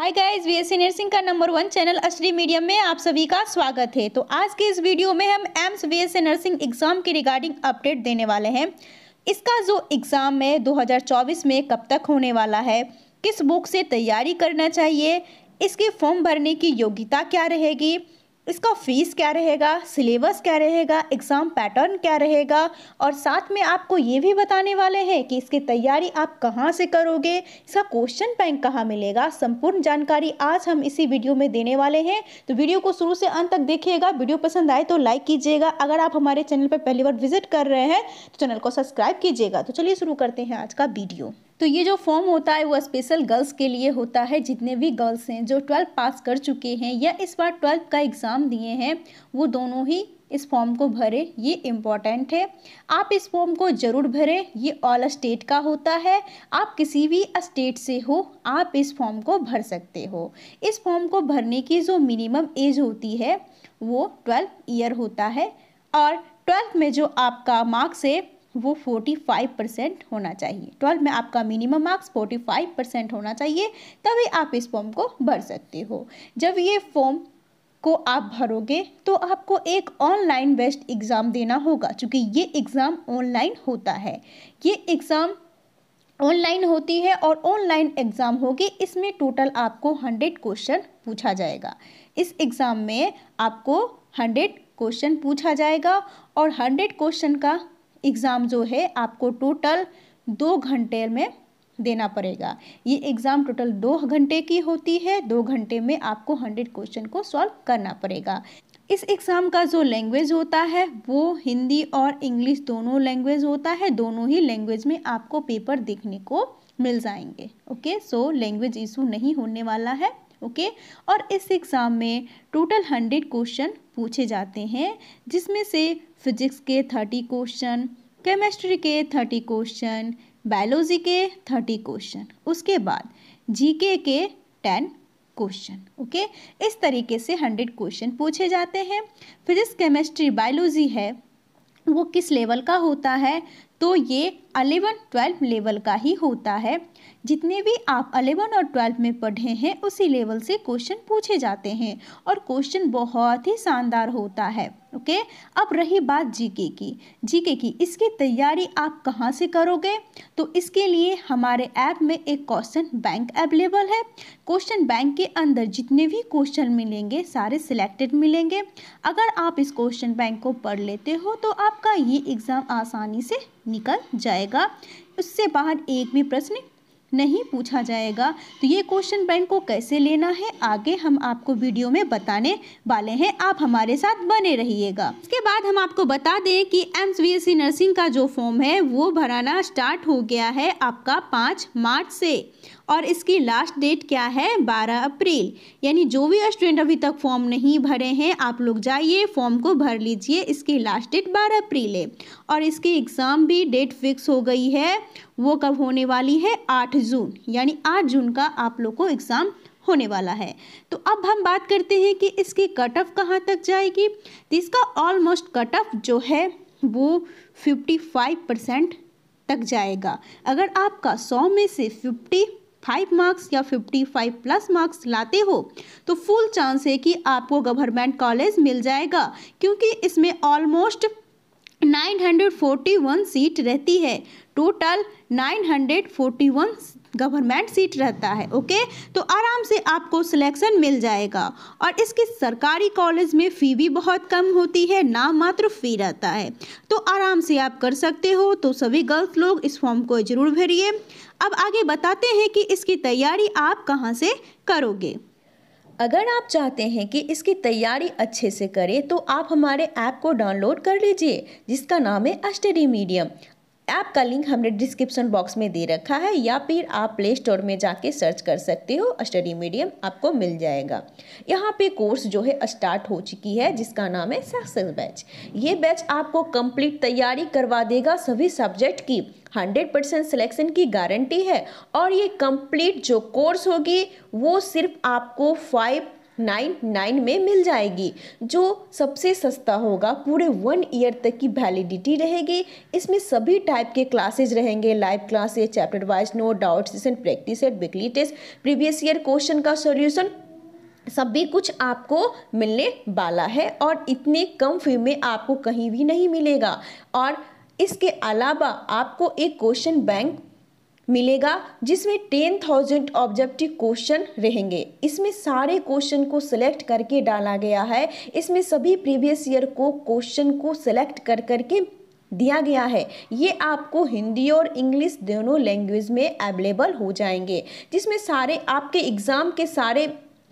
हाय guys वीएससी nursing का number one channel अश्री मीडियम में आप सभी का स्वागत है तो आज के इस वीडियो में हम एम्स वीएससी नर्सिंग एग्ज़ाम के रिगार्डिंग अपडेट देने वाले हैं इसका जो एग्ज़ाम है 2024 में कब तक होने वाला है किस बुक से तैयारी करना चाहिए इसके फॉर्म भरने की योग्यता क्या रहेगी इसका फीस क्या रहेगा सिलेबस क्या रहेगा एग्ज़ाम पैटर्न क्या रहेगा और साथ में आपको ये भी बताने वाले हैं कि इसकी तैयारी आप कहाँ से करोगे इसका क्वेश्चन बैंक कहाँ मिलेगा संपूर्ण जानकारी आज हम इसी वीडियो में देने वाले हैं तो वीडियो को शुरू से अंत तक देखिएगा वीडियो पसंद आए तो लाइक कीजिएगा अगर आप हमारे चैनल पर पहली बार विजिट कर रहे हैं तो चैनल को सब्सक्राइब कीजिएगा तो चलिए शुरू करते हैं आज का वीडियो तो ये जो फॉर्म होता है वो स्पेशल गर्ल्स के लिए होता है जितने भी गर्ल्स हैं जो ट्वेल्थ पास कर चुके हैं या इस बार ट्वेल्थ का एग्ज़ाम दिए हैं वो दोनों ही इस फॉर्म को भरे ये इम्पॉर्टेंट है आप इस फॉर्म को ज़रूर भरें ये ऑल स्टेट का होता है आप किसी भी स्टेट से हो आप इस फॉर्म को भर सकते हो इस फॉर्म को भरने की जो मिनिमम एज होती है वो ट्वेल्थ ईयर होता है और ट्वेल्थ में जो आपका मार्क्स है वो 45 परसेंट होना चाहिए ट्वेल्थ में आपका मिनिमम मार्क्स 45 परसेंट होना चाहिए तभी आप इस फॉर्म को भर सकते हो जब ये फॉर्म को आप भरोगे तो आपको एक ऑनलाइन बेस्ट एग्ज़ाम देना होगा क्योंकि ये एग्ज़ाम ऑनलाइन होता है ये एग्ज़ाम ऑनलाइन होती है और ऑनलाइन एग्ज़ाम होगी इसमें टोटल आपको हंड्रेड क्वेश्चन पूछा जाएगा इस एग्ज़ाम में आपको हंड्रेड क्वेश्चन पूछा जाएगा और हंड्रेड क्वेश्चन का एग्ज़ाम जो है आपको टोटल दो घंटे में देना पड़ेगा ये एग्ज़ाम टोटल दो घंटे की होती है दो घंटे में आपको हंड्रेड क्वेश्चन को सॉल्व करना पड़ेगा इस एग्ज़ाम का जो लैंग्वेज होता है वो हिंदी और इंग्लिश दोनों लैंग्वेज होता है दोनों ही लैंग्वेज में आपको पेपर देखने को मिल जाएंगे ओके सो लैंग्वेज इशू नहीं होने वाला है ओके और इस एग्ज़ाम में टोटल हंड्रेड क्वेश्चन पूछे जाते हैं जिसमें से फिजिक्स के थर्टी क्वेश्चन केमिस्ट्री के थर्टी क्वेश्चन बायोलॉजी के थर्टी क्वेश्चन उसके बाद जीके के टेन क्वेश्चन ओके इस तरीके से हंड्रेड क्वेश्चन पूछे जाते हैं फिजिक्स केमिस्ट्री बायोलॉजी है वो किस लेवल का होता है तो ये अलेवन ट्वेल्व लेवल का ही होता है जितने भी आप अलेवन और ट्वेल्व में पढ़े हैं उसी लेवल से क्वेश्चन पूछे जाते हैं और क्वेश्चन बहुत ही शानदार होता है ओके अब रही बात जीके की जीके की इसकी तैयारी आप कहाँ से करोगे तो इसके लिए हमारे ऐप में एक क्वेश्चन बैंक अवेलेबल है क्वेश्चन बैंक के अंदर जितने भी क्वेश्चन मिलेंगे सारे सिलेक्टेड मिलेंगे अगर आप इस क्वेश्चन बैंक को पढ़ लेते हो तो आपका ये एग्ज़ाम आसानी से निकल जाए जाएगा उससे बाहर एक भी प्रश्न नहीं पूछा जाएगा तो ये क्वेश्चन बैंक को कैसे लेना है आगे हम आपको वीडियो में बताने वाले हैं आप हमारे साथ बने रहिएगा इसके बाद हम आपको बता दें कि एम नर्सिंग का जो फॉर्म है वो भराना स्टार्ट हो गया है आपका पाँच मार्च से और इसकी लास्ट डेट क्या है 12 अप्रैल यानी जो भी स्टूडेंट अभी तक फॉर्म नहीं भरे हैं आप लोग जाइए फॉर्म को भर लीजिए इसकी लास्ट डेट 12 अप्रैल है और इसकी एग्ज़ाम भी डेट फिक्स हो गई है वो कब होने वाली है 8 जून यानी 8 जून का आप लोग को एग्ज़ाम होने वाला है तो अब हम बात करते हैं कि इसकी कट ऑफ कहाँ तक जाएगी तो इसका ऑलमोस्ट कट ऑफ जो है वो फिफ्टी परसेंट तक जाएगा अगर आपका सौ में से 50 फाइव मार्क्स या फिफ्टी फाइव प्लस मार्क्स लाते हो तो फुल चांस है कि आपको गवर्नमेंट कॉलेज मिल जाएगा क्योंकि इसमें ऑलमोस्ट 941 सीट रहती है टोटल 941 गवर्नमेंट सीट रहता है ओके तो आराम से आपको सिलेक्शन मिल जाएगा और इसके सरकारी कॉलेज में फ़ी भी बहुत कम होती है ना मात्र फ़ी रहता है तो आराम से आप कर सकते हो तो सभी गर्ल्स लोग इस फॉर्म को ज़रूर भरिए अब आगे बताते हैं कि इसकी तैयारी आप कहाँ से करोगे अगर आप चाहते हैं कि इसकी तैयारी अच्छे से करें तो आप हमारे ऐप को डाउनलोड कर लीजिए जिसका नाम है अस्टडी मीडियम ऐप का लिंक हमने डिस्क्रिप्शन बॉक्स में दे रखा है या फिर आप प्ले स्टोर में जाके सर्च कर सकते हो स्टडी मीडियम आपको मिल जाएगा यहाँ पे कोर्स जो है स्टार्ट हो चुकी है जिसका नाम है सक्सेस बैच ये बैच आपको कंप्लीट तैयारी करवा देगा सभी सब्जेक्ट की हंड्रेड परसेंट सिलेक्शन की गारंटी है और ये कंप्लीट जो कोर्स होगी वो सिर्फ आपको फाइव नाइन नाइन में मिल जाएगी जो सबसे सस्ता होगा पूरे वन ईयर तक की वैलिडिटी रहेगी इसमें सभी टाइप के क्लासेज रहेंगे live classes chapter wise no doubt session practice at weekly test previous year question का सोल्यूशन सभी कुछ आपको मिलने वाला है और इतने कम फी में आपको कहीं भी नहीं मिलेगा और इसके अलावा आपको एक क्वेश्चन बैंक मिलेगा जिसमें टेन थाउजेंड ऑब्जेक्टिव क्वेश्चन रहेंगे इसमें सारे क्वेश्चन को सिलेक्ट करके डाला गया है इसमें सभी प्रीवियस ईयर को क्वेश्चन को सिलेक्ट कर करके दिया गया है ये आपको हिंदी और इंग्लिश दोनों लैंग्वेज में अवेलेबल हो जाएंगे जिसमें सारे आपके एग्ज़ाम के सारे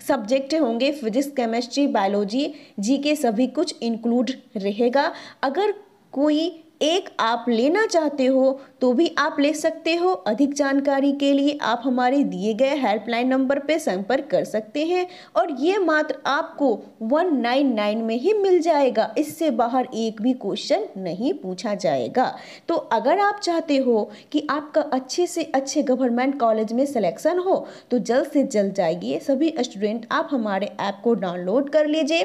सब्जेक्ट होंगे फिजिक्स केमिस्ट्री बायोलॉजी जी के सभी कुछ इंक्लूड रहेगा अगर कोई एक आप लेना चाहते हो तो भी आप ले सकते हो अधिक जानकारी के लिए आप हमारे दिए गए हेल्पलाइन नंबर पर संपर्क कर सकते हैं और ये मात्र आपको 199 में ही मिल जाएगा इससे बाहर एक भी क्वेश्चन नहीं पूछा जाएगा तो अगर आप चाहते हो कि आपका अच्छे से अच्छे गवर्नमेंट कॉलेज में सिलेक्शन हो तो जल्द से जल्द जाइए सभी स्टूडेंट आप हमारे ऐप को डाउनलोड कर लीजिए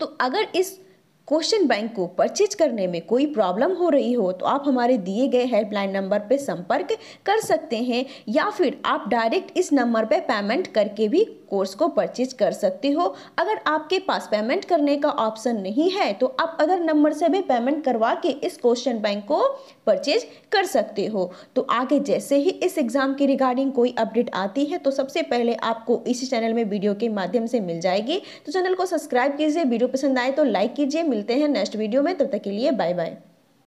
तो अगर इस क्वेश्चन बैंक को परचेज करने में कोई प्रॉब्लम हो रही हो तो आप हमारे दिए गए हेल्पलाइन नंबर पर संपर्क कर सकते हैं या फिर आप डायरेक्ट इस नंबर पर पेमेंट करके भी कोर्स को परचेज कर सकते हो अगर आपके पास पेमेंट करने का ऑप्शन नहीं है तो आप अदर नंबर से भी पेमेंट करवा के इस क्वेश्चन बैंक को परचेज कर सकते हो तो आगे जैसे ही इस एग्ज़ाम की रिगार्डिंग कोई अपडेट आती है तो सबसे पहले आपको इसी चैनल में वीडियो के माध्यम से मिल जाएगी तो चैनल को सब्सक्राइब कीजिए वीडियो पसंद आए तो लाइक कीजिए मिलते हैं नेक्स्ट वीडियो में तब तक के लिए बाय बाय